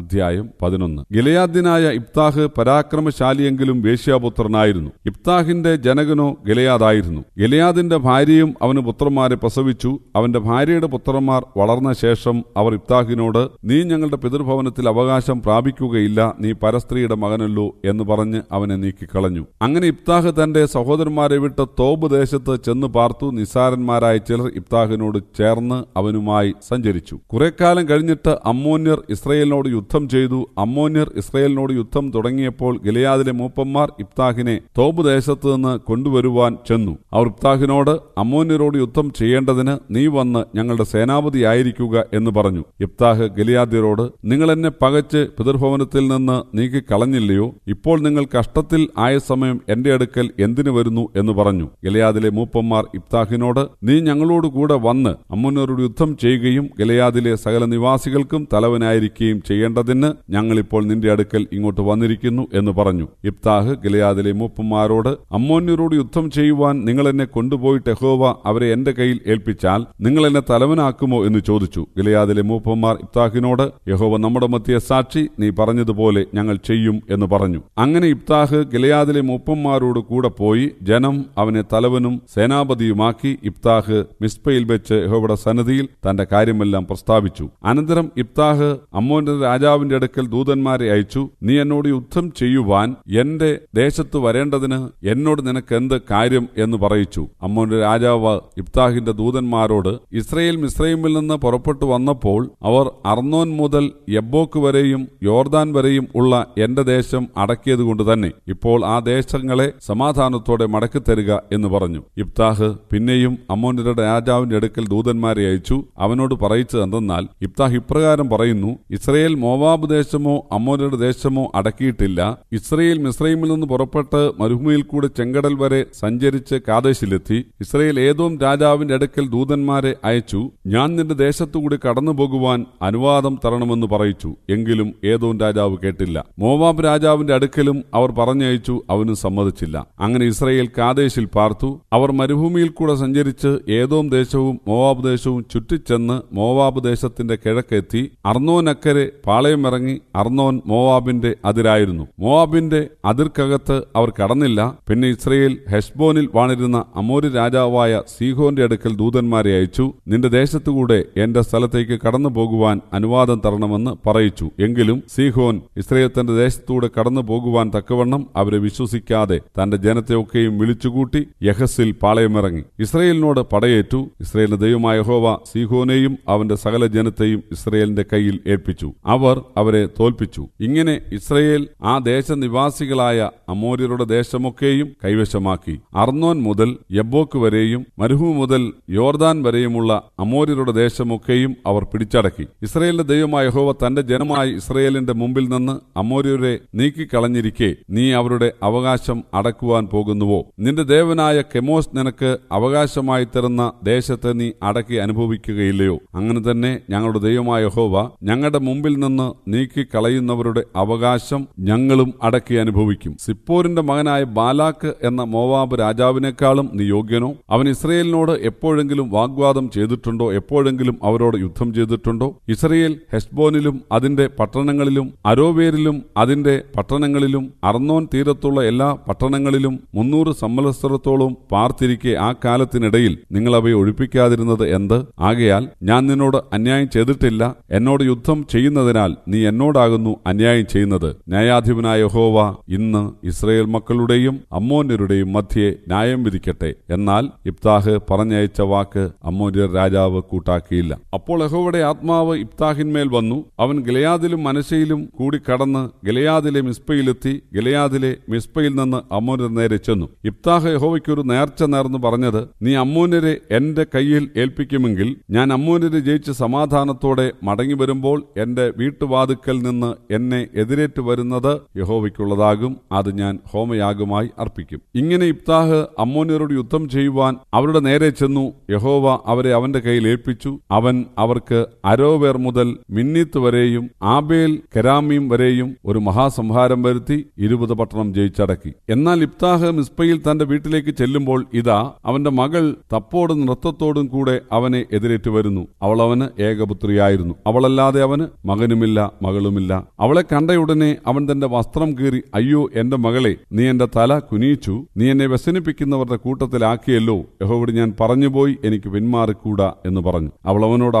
അധ്യായം പതിനൊന്ന് ഗിലയാദിനായ ഇബ്താഹ് പരാക്രമശാലിയെങ്കിലും വേശ്യാപുത്രനായിരുന്നു ഇബ്താഹിന്റെ ജനകനോ ഗിലയാദായിരുന്നു ഗിലയാദിന്റെ ഭാര്യയും അവന് പുത്രന്മാരെ പ്രസവിച്ചു അവന്റെ ഭാര്യയുടെ പുത്രന്മാർ വളർന്ന ശേഷം അവർ ഇബ്താഹിനോട് നീ ഞങ്ങളുടെ പിതൃഭവനത്തിൽ അവകാശം പ്രാപിക്കുകയില്ല നീ പരസ്ത്രീയുടെ മകനല്ലോ എന്ന് പറഞ്ഞ് അവനെ നീക്കിക്കളഞ്ഞു അങ്ങനെ ഇബ്താഹ് തന്റെ സഹോദരന്മാരെ വിട്ട് തോബ് ദേശത്ത് ചെന്ന് പാർത്തു നിസാരന്മാരായ ചിലർ ഇബ്താഹിനോട് ചേർന്ന് അവനുമായി സഞ്ചരിച്ചു കുറെക്കാലം കഴിഞ്ഞിട്ട് അമ്മോന്യർ ഇസ്രയേലിനോട് യുദ്ധം ചെയ്തു അമ്മോന്യർ ഇസ്രയേലിനോട് യുദ്ധം തുടങ്ങിയപ്പോൾ ഗിലയാദിലെ മൂപ്പന്മാർ ഇബ്താഹിനെ തോബ് ദേശത്ത് നിന്ന് കൊണ്ടുവരുവാൻ ചെന്നു അവർ ഇബ്താഹിനോട് അമ്മോന്യരോട് യുദ്ധം ചെയ്യേണ്ടതിന് നീ വന്ന് ഞങ്ങളുടെ സേനാപതിയായിരിക്കുക എന്ന് പറഞ്ഞു ഇബ്താഹ് ഗലിയാദിയരോട് നിങ്ങൾ എന്നെ പകച്ച് പിതൃഭവനത്തിൽ നിന്ന് നീക്കി കളഞ്ഞില്ലയോ ഇപ്പോൾ നിങ്ങൾ കഷ്ടത്തിൽ ആയ സമയം എന്റെ അടുക്കൽ എന്തിനു വരുന്നു എന്ന് പറഞ്ഞു ഗലയാദിലെ മൂപ്പന്മാർ ഇബ്താഹിനോട് നീ ഞങ്ങളോട് കൂടെ വന്ന് അമ്മോന്യരോട് യുദ്ധം ചെയ്യുകയും ഗലയാദിലെ സകല നിവാസികൾക്കും തലവനായിരിക്കുകയും ചെയ്യേണ്ട ചെയ്യേണ്ടതിന് ഞങ്ങളിപ്പോൾ നിന്റെ അടുക്കൽ ഇങ്ങോട്ട് വന്നിരിക്കുന്നു എന്ന് പറഞ്ഞു ഇബ്താഹ് ഗിലയാദിലെ മൂപ്പന്മാരോട് അമ്മോന്യരോട് യുദ്ധം ചെയ്യുവാൻ നിങ്ങൾ എന്നെ കൊണ്ടുപോയിട്ട് യഹോവ അവരെ എന്റെ കയ്യിൽ ഏൽപ്പിച്ചാൽ നിങ്ങൾ എന്നെ തലവനാക്കുമോ എന്ന് ചോദിച്ചു ഗിലയാദിലെ മൂപ്പന്മാർ ഇബ്താഹിനോട് യഹോവ നമ്മുടെ മധ്യ സാക്ഷി നീ പറഞ്ഞതുപോലെ ഞങ്ങൾ ചെയ്യും എന്ന് പറഞ്ഞു അങ്ങനെ ഇബ്താഹ് ഗിലയാദിലെ മൂപ്പന്മാരോട് കൂടെ പോയി ജനം അവനെ തലവനും സേനാപതിയുമാക്കി ഇബ്താഹ് മിസ്ബയിൽ വെച്ച് യഹോവയുടെ സന്നദ്ധിയിൽ തന്റെ കാര്യമെല്ലാം പ്രസ്താവിച്ചു അനന്തരം ഇബ്താഹ് അമ്മോന്റെ രാജാവ് രാജാവിന്റെ അടുക്കൽ ദൂതന്മാരെ അയച്ചു നീ എന്നോട് യുദ്ധം ചെയ്യുവാൻ എന്റെ ദേശത്ത് വരേണ്ടതിന് എന്നോട് നിനക്ക് എന്ത് കാര്യം എന്ന് പറയിച്ചു അമ്മോന്റെ രാജാവ് ഇബ്താഹിന്റെ ദൂതന്മാരോട് ഇസ്രയേൽ മിസ്രൈമിൽ നിന്ന് പുറപ്പെട്ടു വന്നപ്പോൾ അവർ അർണോൻ മുതൽ യബ്ബോക്ക് വരെയും യോർദാൻ വരെയും ഉള്ള എന്റെ ദേശം അടക്കിയതുകൊണ്ട് തന്നെ ഇപ്പോൾ ആ ദേശങ്ങളെ സമാധാനത്തോടെ മടക്കി തരിക എന്ന് പറഞ്ഞു ഇബ്താഹ് പിന്നെയും അമ്മോന്റെ രാജാവിന്റെ അടുക്കൽ ദൂതന്മാരെ അയച്ചു അവനോട് പറയിച്ചത് എന്തെന്നാൽ ഇബ്താഹ് ഇപ്രകാരം പറയുന്നു ഇസ്രയേൽ മോ മോവാബ് ദേശമോ അമ്മോരുടെ ദേശമോ അടക്കിയിട്ടില്ല ഇസ്രയേൽ മിസ്രൈമിൽ നിന്ന് പുറപ്പെട്ട് മരുഭൂമിയിൽ കൂടെ ചെങ്കടൽ വരെ സഞ്ചരിച്ച് കാദേശിലെത്തി ഇസ്രയേൽ ഏതോ രാജാവിന്റെ അടുക്കൽ ദൂതന്മാരെ അയച്ചു ഞാൻ നിന്റെ ദേശത്തുകൂടി കടന്നു പോകുവാൻ അനുവാദം തരണമെന്ന് പറയിച്ചു എങ്കിലും ഏതോ രാജാവ് കേട്ടില്ല മോവാബ് രാജാവിന്റെ അടുക്കലും അവർ പറഞ്ഞയച്ചു അവന് സമ്മതിച്ചില്ല അങ്ങനെ ഇസ്രയേൽ കാദേശിൽ പാർത്തു അവർ മരുഭൂമിയിൽ കൂടെ സഞ്ചരിച്ച് ഏതോ ദേശവും മോവാബ് ദേശവും ചുറ്റിച്ചെന്ന് മോവാബ് ദേശത്തിന്റെ കിഴക്കെത്തി അർണോനക്കരെ പാ പാളയം ഇറങ്ങി അർന്നോൻ മോവാബിന്റെ അതിരായിരുന്നു മോവാബിന്റെ അതിർക്കകത്ത് അവർ കടന്നില്ല പിന്നെ ഇസ്രയേൽ ഹെസ്ബോനിൽ വാണിരുന്ന അമോരി രാജാവായ സീഹോന്റെ അടുക്കൽ ദൂതന്മാരെ അയച്ചു നിന്റെ ദേശത്തുകൂടെ എന്റെ സ്ഥലത്തേക്ക് കടന്നു പോകുവാൻ അനുവാദം തരണമെന്ന് പറയിച്ചു എങ്കിലും സീഹോൻ ഇസ്രയേൽ തന്റെ ദേശത്തൂടെ കടന്നു പോകുവാൻ തക്കവണ്ണം അവരെ വിശ്വസിക്കാതെ തന്റെ ജനത്തെയൊക്കെയും വിളിച്ചുകൂട്ടി യഹസിൽ പാളയമിറങ്ങി ഇസ്രയേലിനോട് പടയേറ്റു ഇസ്രയേലിന്റെ ദൈവമായ ഹോവ സീഹോനെയും അവന്റെ സകല ജനത്തെയും ഇസ്രയേലിന്റെ കയ്യിൽ ഏൽപ്പിച്ചു അവർ അവരെ തോൽപ്പിച്ചു ഇങ്ങനെ ഇസ്രയേൽ ആ ദേശനിവാസികളായ അമോര്യരുടെ ദേശമൊക്കെയും കൈവശമാക്കി അർന്നോൻ മുതൽ യബ്ബോക്ക് വരെയും മരുഹു മുതൽ യോർദാൻ വരെയുമുള്ള അമോര്യരുടെ ദേശമൊക്കെയും അവർ പിടിച്ചടക്കി ഇസ്രയേലിന്റെ ദൈവമായ യഹോവ തന്റെ ജനമായ ഇസ്രയേലിന്റെ മുമ്പിൽ നിന്ന് അമോര്യരെ നീക്കിക്കളഞ്ഞിരിക്കെ നീ അവരുടെ അവകാശം അടക്കുവാൻ പോകുന്നുവോ നിന്റെ ദേവനായ കെമോസ് നിനക്ക് അവകാശമായി തരുന്ന ദേശത്തെ നീ അടക്കി അനുഭവിക്കുകയില്ലയോ അങ്ങനെ തന്നെ ഞങ്ങളുടെ ദൈവമായ യഹോവ ഞങ്ങളുടെ മുമ്പിൽ നിന്ന് നിന്ന് നീക്കിക്കളയുന്നവരുടെ അവകാശം ഞങ്ങളും അടക്കി അനുഭവിക്കും സിപ്പോരിന്റെ മകനായ ബാലാക്ക് എന്ന മോവാബ് രാജാവിനേക്കാളും നീ യോഗ്യനോ അവൻ ഇസ്രയേലിനോട് എപ്പോഴെങ്കിലും വാഗ്വാദം ചെയ്തിട്ടുണ്ടോ എപ്പോഴെങ്കിലും അവരോട് യുദ്ധം ചെയ്തിട്ടുണ്ടോ ഇസ്രയേൽ ഹെസ്ബോനിലും അതിന്റെ പട്ടണങ്ങളിലും അരോവേരിലും അതിന്റെ പട്ടണങ്ങളിലും അർന്നോൻ തീരത്തുള്ള എല്ലാ പട്ടണങ്ങളിലും മുന്നൂറ് സംവത്സരത്തോളം പാർത്തിരിക്കെ ആ കാലത്തിനിടയിൽ നിങ്ങൾ അവയെ ഒഴിപ്പിക്കാതിരുന്നത് എന്ത് ആകയാൽ ഞാൻ നിന്നോട് അന്യായം ചെയ്തിട്ടില്ല എന്നോട് യുദ്ധം ചെയ്യുന്നതിനാൽ അതിനാൽ നീ എന്നോടാകുന്നു അന്യായം ചെയ്യുന്നത് ന്യായാധിപനായ യഹോവ ഇന്ന് ഇസ്രയേൽ മക്കളുടെയും അമ്മോന്യരുടെയും മധ്യേ ന്യായം വിധിക്കട്ടെ എന്നാൽ ഇബ്താഹ് പറഞ്ഞയച്ച വാക്ക് അമ്മോന്യർ രാജാവ് കൂട്ടാക്കിയില്ല അപ്പോൾ എഹോവയുടെ ആത്മാവ് ഇബ്താഹിന്മേൽ വന്നു അവൻ ഗലയാദിലും മനശയിലും കൂടി കടന്ന് ഗലയാദിലെ മിസ്പയിലെത്തി ഗലയാദിലെ മിസ്പയിൽ നിന്ന് അമ്മോന്യർ നേരെ ചെന്നു ഇബ്താഹ് യഹോവയ്ക്കൊരു നേർച്ച നേർന്നു പറഞ്ഞത് നീ അമ്മോന്യരെ എന്റെ കയ്യിൽ ഏൽപ്പിക്കുമെങ്കിൽ ഞാൻ അമ്മോന്യരെ ജയിച്ച് സമാധാനത്തോടെ മടങ്ങി വരുമ്പോൾ എന്റെ വീട്ടിൽ വീട്ടുവാതുക്കൽ നിന്ന് എന്നെ എതിരേറ്റ് വരുന്നത് യഹോവയ്ക്കുള്ളതാകും അത് ഞാൻ ഹോമയാഗമായി അർപ്പിക്കും ഇങ്ങനെ ഇബ്താഹ് അമ്മോനിയരോട് യുദ്ധം ചെയ്യുവാൻ അവരുടെ നേരെ ചെന്നു യഹോവ അവരെ അവന്റെ കയ്യിൽ ഏൽപ്പിച്ചു അവൻ അവർക്ക് അരോവേർ മുതൽ മിന്നിത്ത് വരെയും ആബേൽ കരാമീം വരെയും ഒരു മഹാസംഹാരം വരുത്തി ഇരുപത് പട്ടണം ജയിച്ചടക്കി എന്നാൽ ഇബ്താഹ് മിസ്ബയിൽ തന്റെ വീട്ടിലേക്ക് ചെല്ലുമ്പോൾ ഇതാ അവന്റെ മകൾ തപ്പോടും നൃത്തത്തോടും കൂടെ അവനെ എതിരേറ്റ് വരുന്നു അവൾ അവന് ഏകപുത്രിയായിരുന്നു അവളല്ലാതെ അവന് മകനുമില്ല മകനുമില്ല മകളുമില്ല അവളെ കണ്ടയുടനെ അവൻ തന്റെ വസ്ത്രം കീറി അയ്യോ എന്റെ മകളെ നീ എന്റെ തല കുനിയിച്ചു നീ എന്നെ വ്യസനിപ്പിക്കുന്നവരുടെ കൂട്ടത്തിലാക്കിയല്ലോ യഹോവയോട് ഞാൻ പറഞ്ഞുപോയി എനിക്ക് പിന്മാറിക്കൂടാ എന്ന് പറഞ്ഞു അവൾ അവനോട്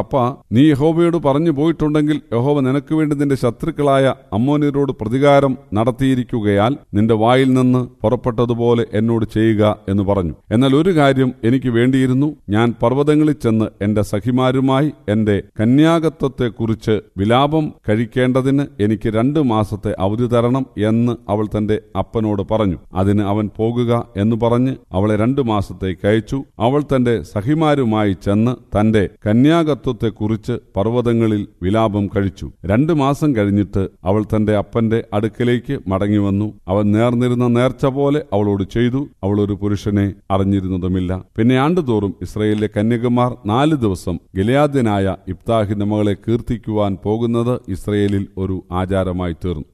നീ യഹോവയോട് പറഞ്ഞു പോയിട്ടുണ്ടെങ്കിൽ യഹോവ നിനക്ക് വേണ്ടി നിന്റെ ശത്രുക്കളായ അമ്മോനിയരോട് പ്രതികാരം നടത്തിയിരിക്കുകയാൽ നിന്റെ വായിൽ നിന്ന് പുറപ്പെട്ടതുപോലെ എന്നോട് ചെയ്യുക എന്ന് പറഞ്ഞു എന്നാൽ ഒരു കാര്യം എനിക്ക് വേണ്ടിയിരുന്നു ഞാൻ പർവ്വതങ്ങളിൽ ചെന്ന് എന്റെ സഖിമാരുമായി എന്റെ കന്യാകത്വത്തെക്കുറിച്ച് വിലാപം കഴിക്കേണ്ടതിന് എനിക്ക് രണ്ടു മാസത്തെ അവധി തരണം എന്ന് അവൾ തന്റെ അപ്പനോട് പറഞ്ഞു അതിന് അവൻ പോകുക എന്ന് പറഞ്ഞ് അവളെ രണ്ടു മാസത്തേക്ക് അയച്ചു അവൾ തന്റെ സഹിമാരുമായി ചെന്ന് തന്റെ കന്യാകത്വത്തെക്കുറിച്ച് പർവ്വതങ്ങളിൽ വിലാപം കഴിച്ചു രണ്ടു മാസം കഴിഞ്ഞിട്ട് അവൾ തന്റെ അപ്പന്റെ അടുക്കലേക്ക് മടങ്ങി വന്നു അവൻ നേർന്നിരുന്ന നേർച്ച പോലെ അവളോട് ചെയ്തു അവൾ ഒരു പുരുഷനെ അറിഞ്ഞിരുന്നതുമില്ല പിന്നെ ആണ്ടുതോറും ഇസ്രയേലിലെ കന്യകുമാർ നാല് ദിവസം ഗിലയാദ്യനായ ഇബ്താഹിന്റെ മകളെ കീർത്തിക്കുവാൻ പോകുന്നത് ഇസ്രയേലിൽ ഒരു ആചാരമായി തീർന്നു